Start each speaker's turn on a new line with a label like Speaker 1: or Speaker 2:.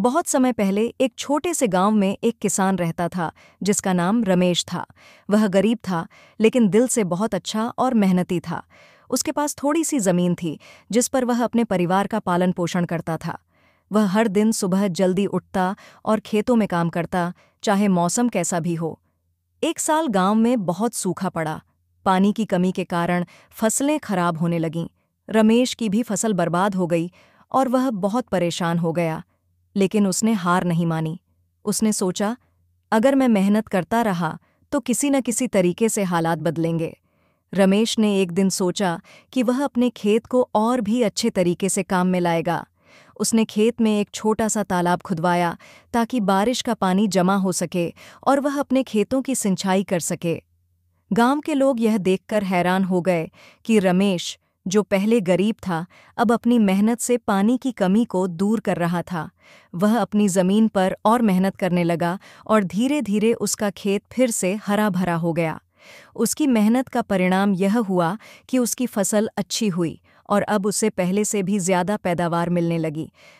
Speaker 1: बहुत समय पहले एक छोटे से गांव में एक किसान रहता था जिसका नाम रमेश था वह गरीब था लेकिन दिल से बहुत अच्छा और मेहनती था उसके पास थोड़ी सी जमीन थी जिस पर वह अपने परिवार का पालन पोषण करता था वह हर दिन सुबह जल्दी उठता और खेतों में काम करता चाहे मौसम कैसा भी हो एक साल गांव में बहुत सूखा पड़ा पानी की कमी के कारण फसलें खराब होने लगीं रमेश की भी फसल बर्बाद हो गई और वह बहुत परेशान हो गया लेकिन उसने हार नहीं मानी उसने सोचा अगर मैं मेहनत करता रहा तो किसी न किसी तरीके से हालात बदलेंगे रमेश ने एक दिन सोचा कि वह अपने खेत को और भी अच्छे तरीके से काम में लाएगा उसने खेत में एक छोटा सा तालाब खुदवाया ताकि बारिश का पानी जमा हो सके और वह अपने खेतों की सिंचाई कर सके गांव के लोग यह देखकर हैरान हो गए कि रमेश जो पहले गरीब था अब अपनी मेहनत से पानी की कमी को दूर कर रहा था वह अपनी ज़मीन पर और मेहनत करने लगा और धीरे धीरे उसका खेत फिर से हरा भरा हो गया उसकी मेहनत का परिणाम यह हुआ कि उसकी फसल अच्छी हुई और अब उसे पहले से भी ज़्यादा पैदावार मिलने लगी